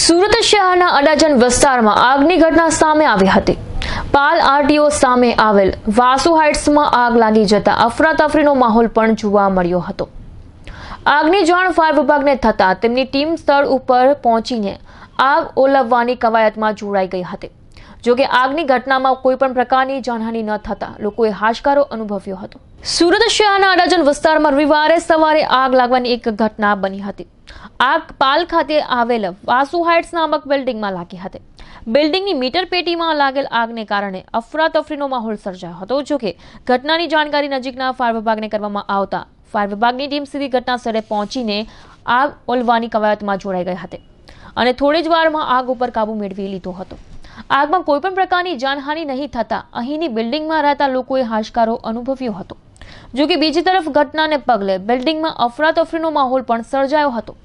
સુરત શહેરના અડાજણ વિસ્તારમાં આગની ઘટના સામે આવી હતી પાલ આરટીઓ સામે આવેલ વાસુ હાઇટ્સમાં આગ લાગી જતા અફરાતફરીનો માહોલ પણ જોવા મળ્યો હતો આગની જાણ ફાયર વિભાગને થતાં તેમની ટીમ સ્થળ ઉપર પહોંચીને આગ ઓલવવાની કવાયતમાં જોડાઈ ગઈ હતી જોકે આગની ઘટનામાં કોઈપણ પ્રકારની જાનહાનિ ન થતા લોકોએ હાશકારો અનુભવ્યો હતો સુરત શહેરના અડાજણ વિસ્તારમાં રવિવારે સવારે આગ લાગવાની એક ઘટના બની હતી આગ પાલ ખાતે આવેલ વાસુ હાઇટ્સ નામક બિલ્ડિંગમાં લાગી હતી બિલ્ડિંગની મીટર પેટીમાં લાગેલ આગને કારણે અફરાતફરીનો માહોલ સર્જાયો હતો જો કે ઘટનાની જાણકારી નજીકના ફાયર વિભાગને કરવામાં આવતા ફાયર વિભાગની ટીમ સીધી ઘટના સ્થળે પહોંચીને આગ ઓલવાની કવાયતમાં જોડાઈ ગઈ હતી અને થોડી જ વારમાં આગ ઉપર કાબુ મેળવી લીધો હતો આગમાં કોઈપણ પ્રકારની જાનહાની નહીં થતા અહીંની બિલ્ડિંગમાં રહેતા લોકોએ હાશકારો અનુભવ્યો હતો જો કે બીજી તરફ ઘટનાને પગલે બિલ્ડિંગમાં અફરાતફરીનો માહોલ પણ સર્જાયો હતો